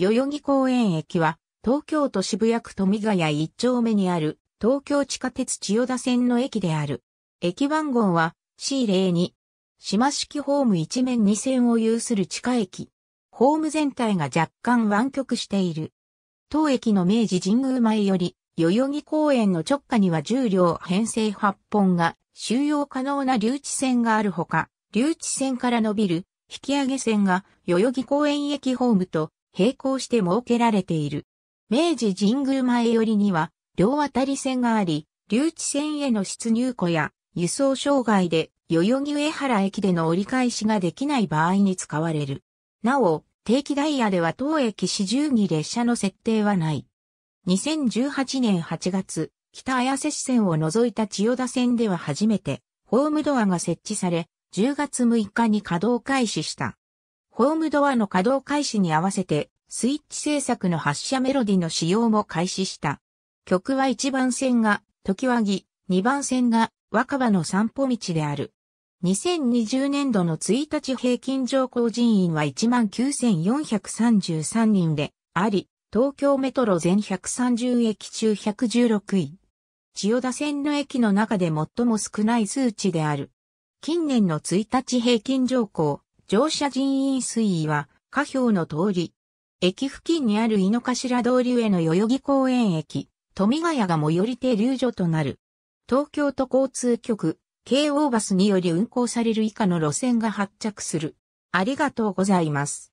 代々木公園駅は、東京都渋谷区富ヶ谷一丁目にある、東京地下鉄千代田線の駅である。駅番号は C02。島式ホーム一面二線を有する地下駅。ホーム全体が若干湾曲している。当駅の明治神宮前より、代々木公園の直下には重量編成8本が収容可能な留置線があるほか、留置線から伸びる引き上げ線が代々木公園駅ホームと並行して設けられている。明治神宮前寄りには、両渡り線があり、留置線への出入庫や輸送障害で代々木上原駅での折り返しができない場合に使われる。なお、定期ダイヤでは当駅四十二列車の設定はない。2018年8月、北綾瀬支線を除いた千代田線では初めて、ホームドアが設置され、10月6日に稼働開始した。ホームドアの稼働開始に合わせて、スイッチ制作の発車メロディの使用も開始した。曲は1番線が、時和木、2番線が、若葉の散歩道である。2020年度の1日平均乗降人員は19,433人であり、東京メトロ全130駅中116位。千代田線の駅の中で最も少ない数値である。近年の1日平均乗降、乗車人員推移は、下表の通り。駅付近にある井の頭通りへの代々木公園駅、富ヶ谷が最寄り停留所となる。東京都交通局、京王バスにより運行される以下の路線が発着する。ありがとうございます。